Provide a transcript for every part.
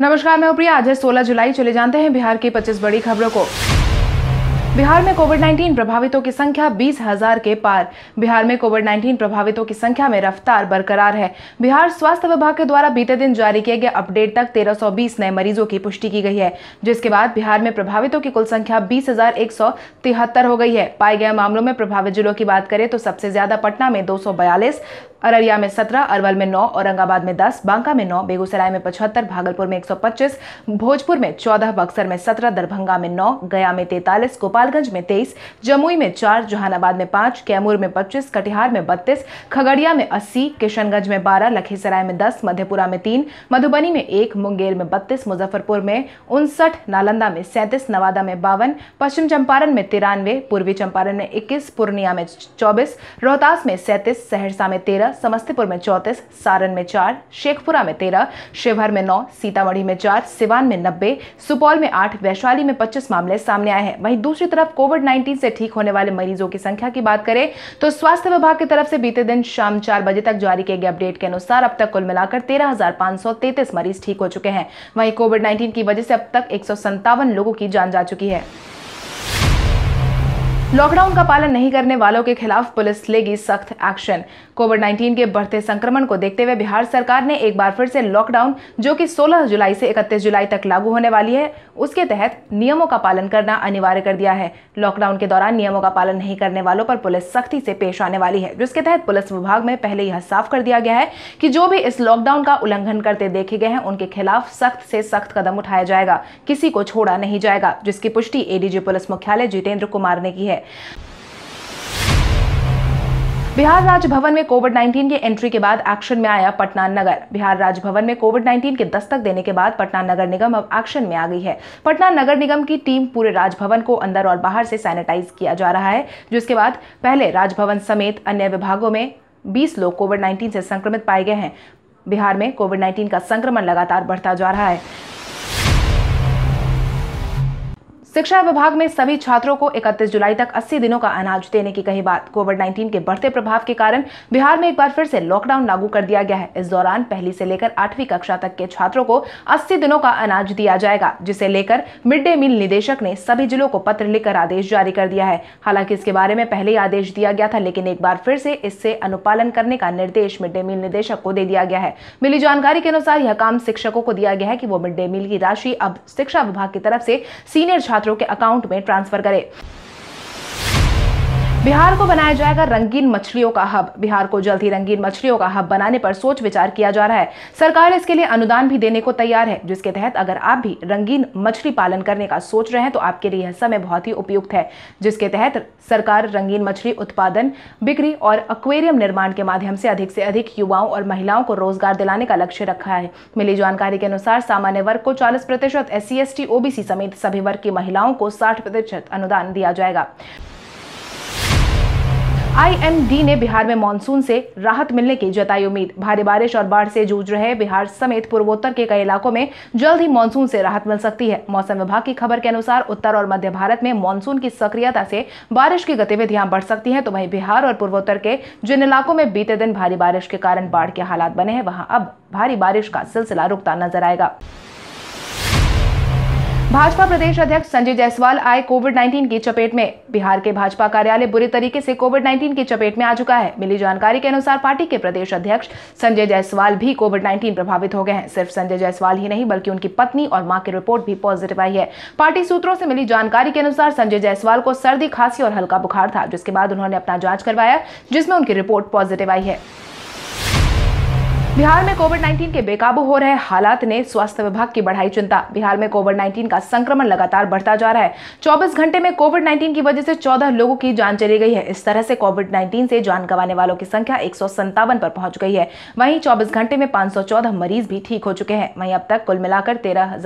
नमस्कार मैं प्रिया आज है 16 जुलाई चले जानते हैं बिहार की 25 बड़ी खबरों को बिहार में कोविड 19 प्रभावितों की संख्या बीस हजार के पार बिहार में कोविड 19 प्रभावितों की संख्या में रफ्तार बरकरार है बिहार स्वास्थ्य विभाग के द्वारा बीते दिन जारी किए गए अपडेट तक 1320 नए मरीजों की पुष्टि की गई है जिसके बाद बिहार में प्रभावितों की कुल संख्या बीस हो गई है पाए गए मामलों में प्रभावित जिलों की बात करें तो सबसे ज्यादा पटना में दो अररिया में सत्रह अरवल में नौ औरंगाबाद में दस बांका में नौ बेगूसराय में पचहत्तर भागलपुर में एक सौ पच्चीस भोजपुर में चौदह बक्सर में सत्रह दरभंगा में नौ गया में तैतालीस गोपालगंज में तेईस जमुई में चार जहानाबाद में पांच कैमूर में पच्चीस कटिहार में बत्तीस खगड़िया में अस्सी किशनगंज में बारह लखीसराय में दस मधेपुरा में तीन मधुबनी में एक मुंगेर में बत्तीस मुजफ्फरपुर में उनसठ नालंदा में सैंतीस नवादा में बावन पश्चिम चंपारण में तिरानवे पूर्वी चंपारण में इक्कीस पूर्णिया में चौबीस रोहतास में सैंतीस सहरसा में तेरह समस्तीपुर में चौतीस सारण में चार शेखपुरा में तेरह शिवहर में नौ सीतामढ़ी में चार सिवान में नब्बे सुपौल में आठ वैशाली में पच्चीस मामले सामने आए हैं वहीं दूसरी तरफ कोविड नाइन्टीन से ठीक होने वाले मरीजों की संख्या की बात करें तो स्वास्थ्य विभाग की तरफ से बीते दिन शाम चार बजे तक जारी किए गए अपडेट के अनुसार अब तक कुल मिलाकर तेरह मरीज ठीक हो चुके हैं वहीं कोविड नाइन्टीन की वजह से अब तक एक लोगों की जान जा चुकी है लॉकडाउन का पालन नहीं करने वालों के खिलाफ पुलिस लेगी सख्त एक्शन कोविड 19 के बढ़ते संक्रमण को देखते हुए बिहार सरकार ने एक बार फिर से लॉकडाउन जो कि 16 जुलाई से 31 जुलाई तक लागू होने वाली है उसके तहत नियमों का पालन करना अनिवार्य कर दिया है लॉकडाउन के दौरान नियमों का पालन नहीं करने वालों पर पुलिस सख्ती से पेश आने वाली है जिसके तहत पुलिस विभाग में पहले यह साफ कर दिया गया है कि जो भी इस लॉकडाउन का उल्लंघन करते देखे गए हैं उनके खिलाफ सख्त से सख्त कदम उठाया जाएगा किसी को छोड़ा नहीं जाएगा जिसकी पुष्टि एडीजी पुलिस मुख्यालय जितेंद्र कुमार ने की है बिहार राजभवन में कोविड 19 के एंट्री के बाद एक्शन में आया पटना नगर बिहार राजभवन में कोविड 19 के दस्तक देने के बाद पटना नगर निगम अब एक्शन में आ गई है पटना नगर निगम की टीम पूरे राजभवन को अंदर और बाहर से सैनिटाइज किया जा रहा है जिसके बाद पहले राजभवन समेत अन्य विभागों में बीस लोग कोविड नाइन्टीन से संक्रमित पाए गए हैं बिहार में कोविड 19 का संक्रमण लगातार बढ़ता जा रहा है शिक्षा विभाग में सभी छात्रों को 31 जुलाई तक 80 दिनों का अनाज देने की कही बात कोविड 19 के बढ़ते प्रभाव के कारण बिहार में एक बार फिर से लॉकडाउन लागू कर दिया गया है इस दौरान पहली से लेकर आठवीं कक्षा तक के छात्रों को 80 दिनों का अनाज दिया जाएगा जिसे लेकर मिड डे मील निदेशक ने सभी जिलों को पत्र लिखकर आदेश जारी कर दिया है हालांकि इसके बारे में पहले ही आदेश दिया गया था लेकिन एक बार फिर से इससे अनुपालन करने का निर्देश मिड डे मील निदेशक को दे दिया गया है मिली जानकारी के अनुसार यह काम शिक्षकों को दिया गया है की वो मिड डे मील की राशि अब शिक्षा विभाग की तरफ से सीनियर छात्र छात्रों के अकाउंट में ट्रांसफर करे बिहार को बनाया जाएगा रंगीन मछलियों का हब बिहार को जल्द ही रंगीन मछलियों का हब बनाने पर सोच विचार किया जा रहा है सरकार इसके लिए अनुदान भी देने को तैयार है जिसके तहत अगर आप भी रंगीन मछली पालन करने का सोच रहे हैं तो आपके लिए यह समय बहुत ही उपयुक्त है जिसके तहत सरकार रंगीन मछली उत्पादन बिक्री और अक्वेरियम निर्माण के माध्यम से अधिक से अधिक युवाओं और महिलाओं को रोजगार दिलाने का लक्ष्य रखा है मिली जानकारी के अनुसार सामान्य वर्ग को चालीस प्रतिशत एस सी ओबीसी समेत सभी वर्ग की महिलाओं को साठ प्रतिशत अनुदान दिया जाएगा आईएमडी ने बिहार में मानसून से राहत मिलने की जताई उम्मीद भारी बारिश और बाढ़ से जूझ रहे बिहार समेत पूर्वोत्तर के कई इलाकों में जल्द ही मानसून से राहत मिल सकती है मौसम विभाग की खबर के अनुसार उत्तर और मध्य भारत में मानसून की सक्रियता से बारिश की गतिविधियां बढ़ सकती है तो वही बिहार और पूर्वोत्तर के जिन इलाकों में बीते दिन भारी बारिश के कारण बाढ़ के हालात बने हैं वहाँ अब भारी बारिश का सिलसिला रुकता नजर आएगा भाजपा प्रदेश अध्यक्ष संजय जायसवाल आए कोविड 19 की चपेट में बिहार के भाजपा कार्यालय बुरी तरीके से कोविड 19 की चपेट में आ चुका है मिली जानकारी के अनुसार पार्टी के प्रदेश अध्यक्ष संजय जायसवाल भी कोविड 19 प्रभावित हो गए हैं सिर्फ संजय जायसवाल ही नहीं बल्कि उनकी पत्नी और मां की रिपोर्ट भी पॉजिटिव आई है पार्टी सूत्रों से मिली जानकारी के अनुसार संजय जायसवाल को सर्दी खांसी और हल्का बुखार था जिसके बाद उन्होंने अपना जाँच करवाया जिसमें उनकी रिपोर्ट पॉजिटिव आई है बिहार में कोविड 19 के बेकाबू हो रहे हालात ने स्वास्थ्य विभाग की बढ़ाई चिंता बिहार में कोविड 19 का संक्रमण लगातार बढ़ता जा रहा है 24 घंटे में कोविड 19 की वजह से 14 लोगों की जान चली गई है इस तरह से कोविड 19 से जान गंवाने वालों की संख्या एक पर पहुंच गई है वहीं 24 घंटे में 514 मरीज भी ठीक हो चुके हैं वहीं अब तक कुल मिलाकर तेरह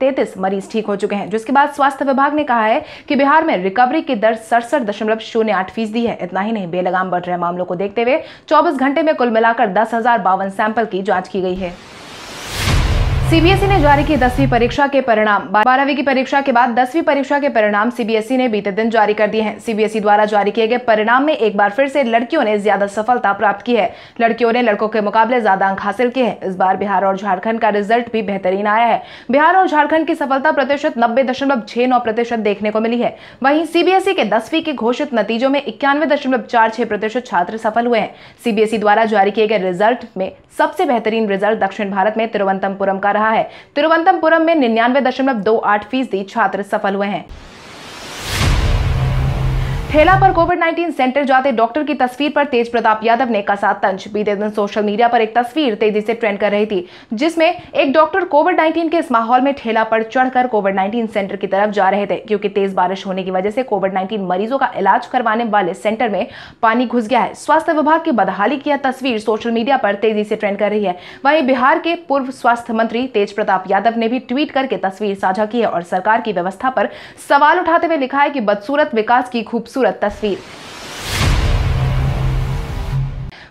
तैतीस मरीज ठीक हो चुके हैं जिसके बाद स्वास्थ्य विभाग ने कहा है कि बिहार में रिकवरी की दर सड़सठ दशमलव शून्य आठ फीसदी है इतना ही नहीं बेलगाम बढ़ रहे मामलों को देखते हुए चौबीस घंटे में कुल मिलाकर दस हजार बावन सैंपल की जाँच की गई है सीबीएसई ने जारी की दसवीं परीक्षा के परिणाम बारहवीं की परीक्षा के बाद दसवीं परीक्षा के परिणाम सीबीएसई ने बीते दिन जारी कर दिए हैं सीबीएसई द्वारा जारी किए गए परिणाम में एक बार फिर से लड़कियों ने ज्यादा सफलता प्राप्त की है लड़कियों ने लड़कों के मुकाबले ज्यादा अंक हासिल किए हैं इस बार बिहार और झारखंड का रिजल्ट भी बेहतरीन आया है बिहार और झारखंड की सफलता प्रतिशत नब्बे दशमलव छह नौ प्रतिशत देखने को मिली है वही सीबीएसई के दसवीं के घोषित नतीजों में इक्यानवे दशमलव चार छह प्रतिशत छात्र सफल हुए हैं सीबीएसई द्वारा जारी किए गए रिजल्ट में सबसे बेहतरीन रिजल्ट दक्षिण भारत में तिरुवनंतपुरम का रहा है तिरुवनंतपुरम में निन्यानवे दशमलव दो आठ फीसदी छात्र सफल हुए हैं ठेला पर कोविड 19 सेंटर जाते डॉक्टर की तस्वीर पर तेज प्रताप यादव ने कसा तंज बीते दिन सोशल मीडिया पर एक तस्वीर तेजी से ट्रेंड कर रही थी जिसमें एक डॉक्टर कोविड 19 के इस माहौल में ठेला पर चढ़कर कोविड 19 सेंटर की तरफ जा रहे थे क्योंकि तेज बारिश होने की वजह से कोविड 19 मरीजों का इलाज करवाने वाले सेंटर में पानी घुस गया है स्वास्थ्य विभाग की बदहाली की यह तस्वीर सोशल मीडिया पर तेजी से ट्रेंड कर रही है वहीं बिहार के पूर्व स्वास्थ्य मंत्री तेज प्रताप यादव ने भी ट्वीट करके तस्वीर साझा की है और सरकार की व्यवस्था पर सवाल उठाते हुए लिखा है कि बदसूरत विकास की खूबसूरत खूबसूरत तस्वीर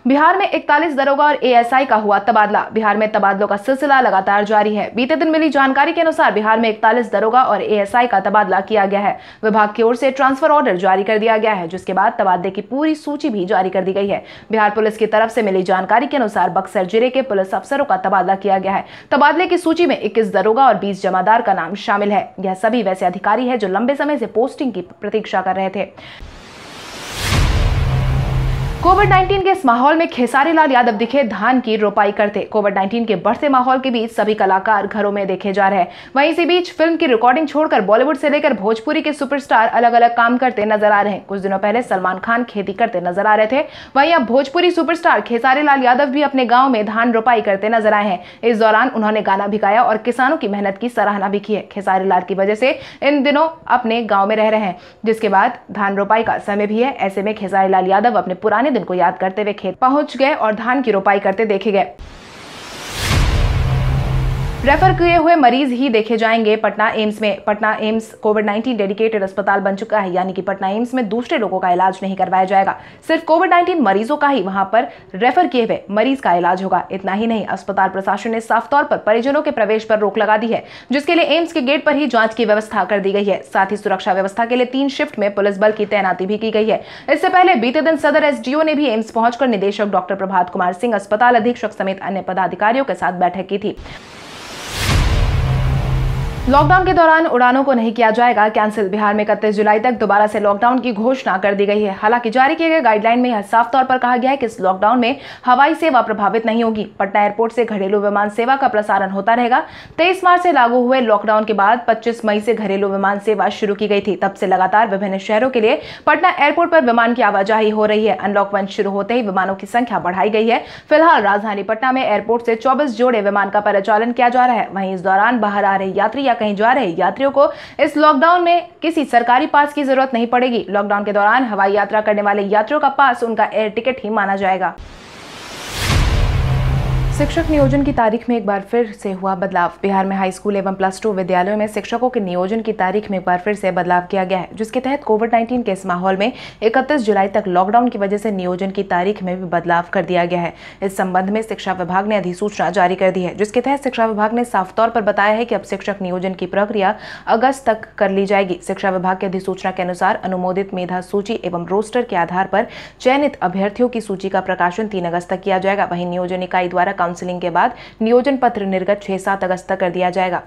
बिहार में इकतालीस दरोगा और एएसआई का हुआ तबादला बिहार में तबादलों का सिलसिला लगातार जारी है बीते दिन मिली जानकारी के अनुसार बिहार में इकतालीस दरोगा और एएसआई का तबादला किया गया है विभाग की ओर से ट्रांसफर ऑर्डर जारी कर दिया गया है जिसके बाद तबादले की पूरी सूची भी जारी कर दी गई है बिहार पुलिस की तरफ से मिली जानकारी के अनुसार बक्सर जिले के पुलिस अफसरों का तबादला किया गया है तबादले की सूची में इक्कीस दरोगा और बीस जमादार का नाम शामिल है यह सभी वैसे अधिकारी है जो लंबे समय से पोस्टिंग की प्रतीक्षा कर रहे थे कोविड 19 के इस माहौल में खेसारी लाल यादव दिखे धान की रोपाई करते कोविड 19 के बढ़ते माहौल के बीच सभी कलाकार घरों में देखे जा रहे हैं वहीं इसी बीच फिल्म की रिकॉर्डिंग छोड़कर बॉलीवुड से लेकर भोजपुरी के सुपरस्टार अलग अलग काम करते नजर आ रहे हैं कुछ दिनों पहले सलमान खान खेती करते नजर आ रहे थे वहीं अब भोजपुरी सुपरस्टार खेसारी लाल यादव भी अपने गाँव में धान रोपाई करते नजर आए हैं इस दौरान उन्होंने गाना भी गाया और किसानों की मेहनत की सराहना भी की है खेसारी लाल की वजह से इन दिनों अपने गाँव में रह रहे हैं जिसके बाद धान रोपाई का समय भी है ऐसे में खेसारी लाल यादव अपने पुराने दिन को याद करते हुए खेत पहुंच गए और धान की रोपाई करते देखे गए रेफर किए हुए मरीज ही देखे जाएंगे पटना एम्स में पटना एम्स कोविड 19 डेडिकेटेड अस्पताल बन चुका है यानी कि पटना एम्स में दूसरे लोगों का इलाज नहीं करवाया जाएगा सिर्फ कोविड 19 मरीजों का ही वहां पर रेफर किए हुए मरीज का इलाज होगा इतना ही नहीं अस्पताल प्रशासन ने साफ तौर पर परिजनों के प्रवेश पर रोक लगा दी है जिसके लिए एम्स के गेट पर ही जांच की व्यवस्था कर दी गई है साथ ही सुरक्षा व्यवस्था के लिए तीन शिफ्ट में पुलिस बल की तैनाती भी की गई है इससे पहले बीते दिन सदर एसडीओ ने भी एम्स पहुंचकर निदेशक डॉक्टर प्रभात कुमार सिंह अस्पताल अधीक्षक समेत अन्य पदाधिकारियों के साथ बैठक की थी लॉकडाउन के दौरान उड़ानों को नहीं किया जाएगा कैंसिल बिहार में इकतीस जुलाई तक दोबारा से लॉकडाउन की घोषणा कर दी गई है हालांकि जारी किए गए गाइडलाइन में यह साफ तौर पर कहा गया है कि इस लॉकडाउन में हवाई सेवा प्रभावित नहीं होगी पटना एयरपोर्ट से घरेलू विमान सेवा का प्रसारण होता रहेगा तेईस मार्च से लागू हुए लॉकडाउन के बाद पच्चीस मई से घरेलू विमान सेवा शुरू की गई थी तब से लगातार विभिन्न शहरों के लिए पटना एयरपोर्ट पर विमान की आवाजाही हो रही है अनलॉक वन शुरू होते ही विमानों की संख्या बढ़ाई गई है फिलहाल राजधानी पटना में एयरपोर्ट से चौबीस जोड़े विमान का परिचालन किया जा रहा है वहीं इस दौरान बाहर आ रहे यात्री या कहीं जा रहे यात्रियों को इस लॉकडाउन में किसी सरकारी पास की जरूरत नहीं पड़ेगी लॉकडाउन के दौरान हवाई यात्रा करने वाले यात्रियों का पास उनका एयर टिकट ही माना जाएगा शिक्षक नियोजन की तारीख में एक बार फिर से हुआ बदलाव बिहार में हाई स्कूल एवं प्लस टू विद्यालयों में शिक्षकों के नियोजन की तारीख में एक बार फिर से बदलाव किया गया है जिसके तहत कोविड 19 के इस माहौल में 31 जुलाई तक लॉकडाउन की वजह से नियोजन की तारीख में भी बदलाव कर दिया गया है इस संबंध में शिक्षा विभाग ने अधिसूचना जारी कर दी है जिसके तहत शिक्षा विभाग ने साफ तौर पर बताया है कि अब शिक्षक नियोजन की प्रक्रिया अगस्त तक कर ली जाएगी शिक्षा विभाग की अधिसूचना के अनुसार अनुमोदित मेधा सूची एवं रोस्टर के आधार पर चयनित अभ्यर्थियों की सूची का प्रकाशन तीन अगस्त तक किया जाएगा वहीं नियोजन इकाई द्वारा काउंसिलिंग के बाद नियोजन पत्र निर्गत छह सात अगस्त तक कर दिया जाएगा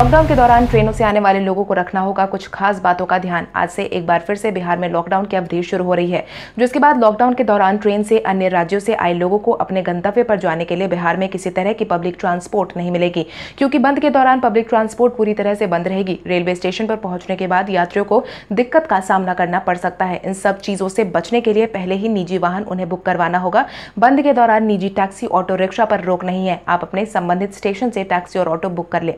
लॉकडाउन के दौरान ट्रेनों से आने वाले लोगों को रखना होगा कुछ खास बातों का ध्यान आज से एक बार फिर से बिहार में लॉकडाउन की अवधि शुरू हो रही है जिसके बाद लॉकडाउन के दौरान ट्रेन से अन्य राज्यों से आए लोगों को अपने गंतव्य पर जाने के लिए बिहार में किसी तरह की पब्लिक ट्रांसपोर्ट नहीं मिलेगी क्योंकि बंद के दौरान पब्लिक ट्रांसपोर्ट पूरी तरह से बंद रहेगी रेलवे स्टेशन पर पहुंचने के बाद यात्रियों को दिक्कत का सामना करना पड़ सकता है इन सब चीजों से बचने के लिए पहले ही निजी वाहन उन्हें बुक करवाना होगा बंद के दौरान निजी टैक्सी ऑटो रिक्शा पर रोक नहीं है आप अपने संबंधित स्टेशन से टैक्सी और ऑटो बुक कर ले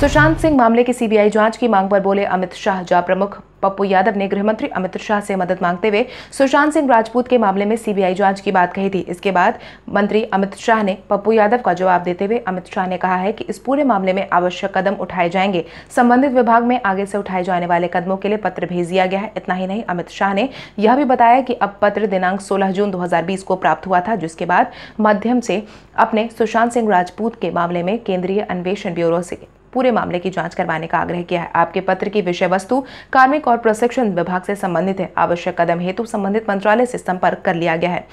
सुशांत सिंह मामले की सीबीआई जांच की मांग पर बोले अमित शाह जा प्रमुख पप्पू यादव ने गृहमंत्री अमित शाह से मदद मांगते हुए सुशांत सिंह राजपूत के मामले में सीबीआई जांच की बात कही थी इसके बाद मंत्री अमित शाह ने पप्पू यादव का जवाब देते हुए अमित शाह ने कहा है कि इस पूरे मामले में आवश्यक कदम उठाए जाएंगे संबंधित विभाग में आगे से उठाए जाने वाले कदमों के लिए पत्र भेज दिया गया है इतना ही नहीं अमित शाह ने यह भी बताया कि अब पत्र दिनांक सोलह जून दो को प्राप्त हुआ था जिसके बाद माध्यम से अपने सुशांत सिंह राजपूत के मामले में केंद्रीय अन्वेषण ब्यूरो से पूरे मामले की जांच करवाने का आग्रह किया है आपके पत्र की विषय वस्तु कार्मिक और प्रशिक्षण विभाग से संबंधित है आवश्यक कदम हेतु संबंधित मंत्रालय से संपर्क कर लिया गया है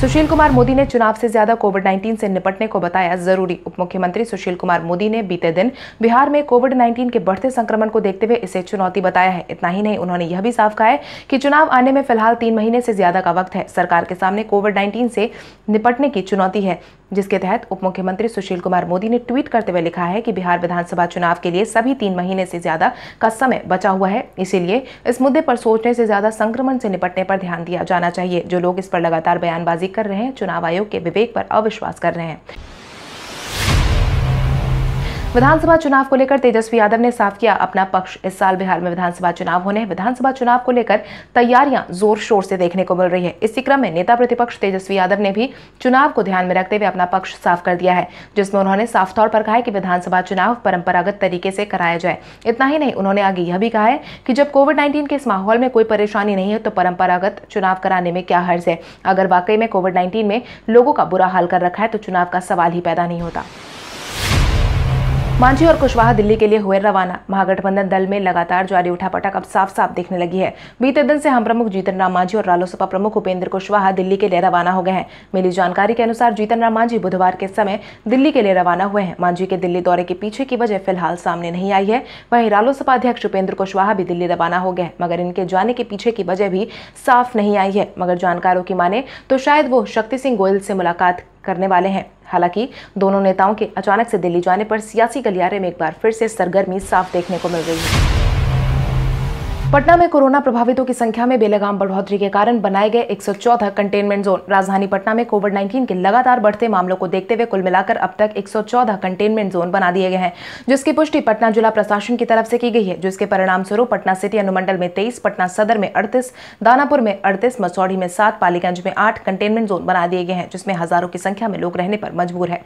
सुशील कुमार मोदी ने चुनाव से ज्यादा कोविड 19 से निपटने को बताया जरूरी उप मुख्यमंत्री सुशील कुमार मोदी ने बीते दिन बिहार में कोविड 19 के बढ़ते संक्रमण को देखते हुए इसे चुनौती बताया है इतना ही नहीं उन्होंने यह भी साफ कहा है कि चुनाव आने में फिलहाल तीन महीने से ज्यादा का वक्त है सरकार के सामने कोविड नाइन्टीन से निपटने की चुनौती है जिसके तहत उप मुख्यमंत्री सुशील कुमार मोदी ने ट्वीट करते हुए लिखा है कि बिहार विधानसभा चुनाव के लिए सभी तीन महीने से ज्यादा का समय बचा हुआ है इसीलिए इस मुद्दे पर सोचने से ज्यादा संक्रमण से निपटने पर ध्यान दिया जाना चाहिए जो लोग इस पर लगातार बयानबाजी लेकर रहे हैं चुनाव आयोग के विवेक पर अविश्वास कर रहे हैं विधानसभा चुनाव को लेकर तेजस्वी यादव ने साफ किया अपना पक्ष इस साल बिहार में विधानसभा चुनाव होने विधानसभा चुनाव को लेकर तैयारियां जोर शोर से देखने को मिल रही है इसी क्रम में नेता प्रतिपक्ष तेजस्वी यादव ने भी चुनाव को ध्यान में रखते हुए अपना पक्ष साफ कर दिया है जिसमें उन्होंने साफ तौर पर कहा है कि विधानसभा चुनाव परंपरागत तरीके से कराया जाए इतना ही नहीं उन्होंने आगे यह भी कहा है कि जब कोविड नाइन्टीन के इस माहौल में कोई परेशानी नहीं है तो परंपरागत चुनाव कराने में क्या हर्ज है अगर वाकई में कोविड नाइन्टीन में लोगों का बुरा हाल कर रखा है तो चुनाव का सवाल ही पैदा नहीं होता मांझी और कुशवाहा दिल्ली के लिए हुए रवाना महागठबंधन दल में लगातार जारी उठापटक अब साफ साफ देखने लगी है बीते दिन से हम प्रमुख जीतन राम मांझी और रालोसपा प्रमुख उपेंद्र कुशवाहा दिल्ली के लिए रवाना हो गए हैं मिली जानकारी के अनुसार जीतन राम मांझी बुधवार के समय दिल्ली के लिए रवाना हुए हैं मांझी के दिल्ली दौरे के पीछे की वजह फिलहाल सामने नहीं आई है वहीं रालोसपा अध्यक्ष उपेंद्र कुशवाहा भी दिल्ली रवाना हो गए हैं मगर इनके जाने के पीछे की वजह भी साफ नहीं आई है मगर जानकारों की माने तो शायद वो शक्ति सिंह गोयल से मुलाकात करने वाले हैं हालांकि दोनों नेताओं के अचानक से दिल्ली जाने पर सियासी गलियारे में एक बार फिर से सरगर्मी साफ देखने को मिल रही है पटना में कोरोना प्रभावितों की संख्या में बेलगाम बढ़ोतरी के कारण बनाए गए 114 कंटेनमेंट जोन राजधानी पटना में कोविड 19 के लगातार बढ़ते मामलों को देखते हुए कुल मिलाकर अब तक 114 कंटेनमेंट जोन बना दिए गए हैं जिसकी पुष्टि पटना जिला प्रशासन की तरफ से की गई है जिसके परिणाम स्वरूप पटना सिटी अनुमंडल में तेईस पटना सदर में अड़तीस दानापुर में अड़तीस मसौढ़ी में सात पालीगंज में आठ कंटेनमेंट जोन बना दिए गए हैं जिसमें हजारों की संख्या में लोग रहने पर मजबूर है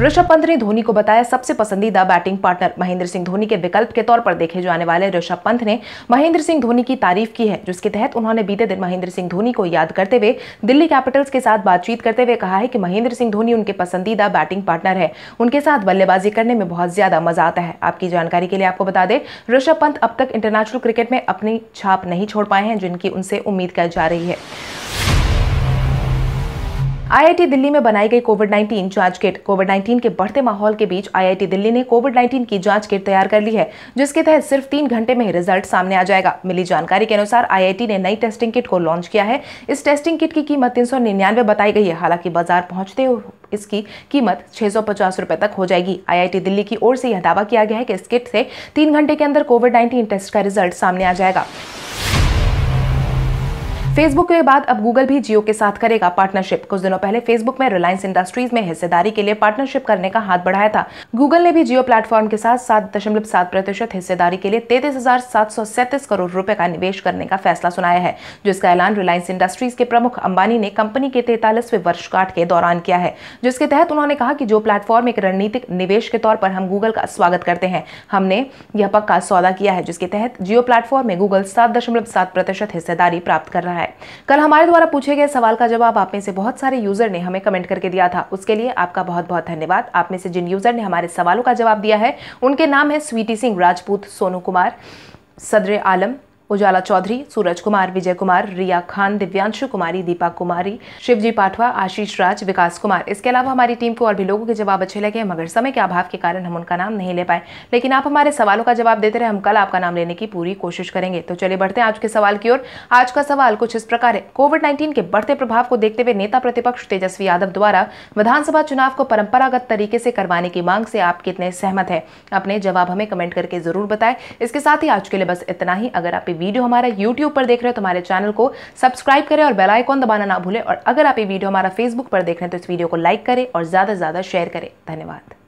ऋषभ पंत ने धोनी को बताया सबसे पसंदीदा बैटिंग पार्टनर महेंद्र सिंह धोनी के विकल्प के तौर पर देखे जाने वाले ऋषभ पंत ने महेंद्र सिंह धोनी की तारीफ की है जिसके तहत उन्होंने बीते दिन महेंद्र सिंह धोनी को याद करते हुए दिल्ली कैपिटल्स के साथ बातचीत करते हुए कहा है कि महेंद्र सिंह धोनी उनके पसंदीदा बैटिंग पार्टनर है उनके साथ बल्लेबाजी करने में बहुत ज्यादा मजा आता है आपकी जानकारी के लिए आपको बता दें ऋषभ पंत अब तक इंटरनेशनल क्रिकेट में अपनी छाप नहीं छोड़ पाए हैं जिनकी उनसे उम्मीद कर जा रही है आईआईटी दिल्ली में बनाई गई कोविड 19 जांच किट कोविड 19 के बढ़ते माहौल के बीच आईआईटी दिल्ली ने कोविड 19 की जांच किट तैयार कर ली है जिसके तहत सिर्फ तीन घंटे में ही रिजल्ट सामने आ जाएगा मिली जानकारी के अनुसार आईआईटी ने नई टेस्टिंग किट को लॉन्च किया है इस टेस्टिंग किट की कीमत तीन बताई गई है हालांकि बाजार पहुंचते हुए इसकी कीमत छह सौ रुपए तक हो जाएगी आईआईटी दिल्ली की ओर से यह दावा किया गया है कि इस किट से तीन घंटे के अंदर कोविड 19 टेस्ट का रिजल्ट सामने आ जाएगा फेसबुक के बाद अब गूगल भी जियो के साथ करेगा पार्टनरशिप कुछ दिनों पहले फेसबुक में रिलायंस इंडस्ट्रीज में हिस्सेदारी के लिए पार्टनरशिप करने का हाथ बढ़ाया था गूगल ने भी जियो प्लेटफॉर्म के साथ सात दशमलव सात प्रतिशत हिस्सेदारी के लिए तैतीस हजार सात सौ सैंतीस करोड़ रूपए का निवेश करने का फैसला सुनाया है जिसका ऐलान रिलायंस इंडस्ट्रीज के प्रमुख अंबानी ने कंपनी के तैतालीसवें वर्षगांठ के दौरान किया है जिसके तहत उन्होंने कहा कि जो प्लेटफॉर्म एक रणनीतिक निवेश के तौर पर हम गूगल का स्वागत करते हैं हमने यह पक्का सौदा किया है जिसके तहत जियो प्लेटफॉर्म में गूगल सात दशमलव सात प्रतिशत हिस्सेदारी प्राप्त कर रहा है है कल हमारे द्वारा पूछे गए सवाल का जवाब आप में से बहुत सारे यूजर ने हमें कमेंट करके दिया था उसके लिए आपका बहुत बहुत धन्यवाद आप में से जिन यूजर ने हमारे सवालों का जवाब दिया है उनके नाम है स्वीटी सिंह राजपूत सोनू कुमार सदर आलम उजाला चौधरी सूरज कुमार विजय कुमार रिया खान दिव्यांशु कुमारी दीपा कुमारी शिवजी पाठवा आशीष राज विकास कुमार इसके अलावा हमारी टीम को और भी लोगों के जवाब अच्छे लगे मगर समय के अभाव के कारण हम उनका नाम नहीं ले पाए लेकिन आप हमारे सवालों का जवाब देते रहे हम कल आपका नाम लेने की पूरी कोशिश करेंगे तो चलिए बढ़ते हैं आज के सवाल की ओर आज का सवाल कुछ इस प्रकार है कोविड नाइन्टीन के बढ़ते प्रभाव को देखते हुए नेता प्रतिपक्ष तेजस्वी यादव द्वारा विधानसभा चुनाव को परंपरागत तरीके से करवाने की मांग से आप कितने सहमत है अपने जवाब हमें कमेंट करके जरूर बताए इसके साथ ही आज के लिए बस इतना ही अगर आप वीडियो हमारा यूट्यूब पर देख रहे हो तो हमारे चैनल को सब्सक्राइब करें और बेलाइकॉन दबाना ना भूलें और अगर आप ये वीडियो हमारा फेसबुक पर देख रहे हैं तो इस वीडियो को लाइक करें और ज़्यादा से ज़्यादा शेयर करें धन्यवाद